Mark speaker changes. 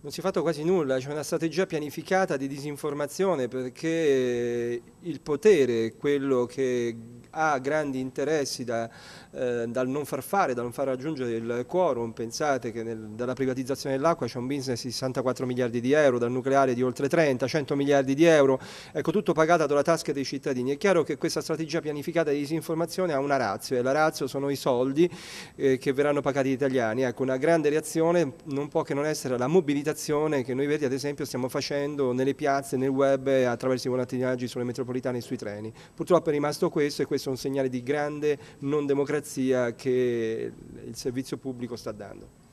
Speaker 1: Non si è fatto quasi nulla, c'è una strategia pianificata di disinformazione perché il potere, quello che ha grandi interessi da, eh, dal non far fare, da non far raggiungere il quorum, pensate che nel, dalla privatizzazione dell'acqua c'è un business di 64 miliardi di euro, dal nucleare di oltre 30, 100 miliardi di euro, ecco tutto pagato dalla tasca dei cittadini. È chiaro che questa strategia pianificata di disinformazione ha una razza, e la razza sono i soldi eh, che verranno pagati agli italiani. Ecco, una grande reazione non può che non essere la mobilitazione che noi Verdi ad esempio stiamo facendo nelle piazze, nel web, attraverso i volantinaggio sulle metropolitane e sui treni. Purtroppo è rimasto questo e questo questo è un segnale di grande non democrazia che il servizio pubblico sta dando.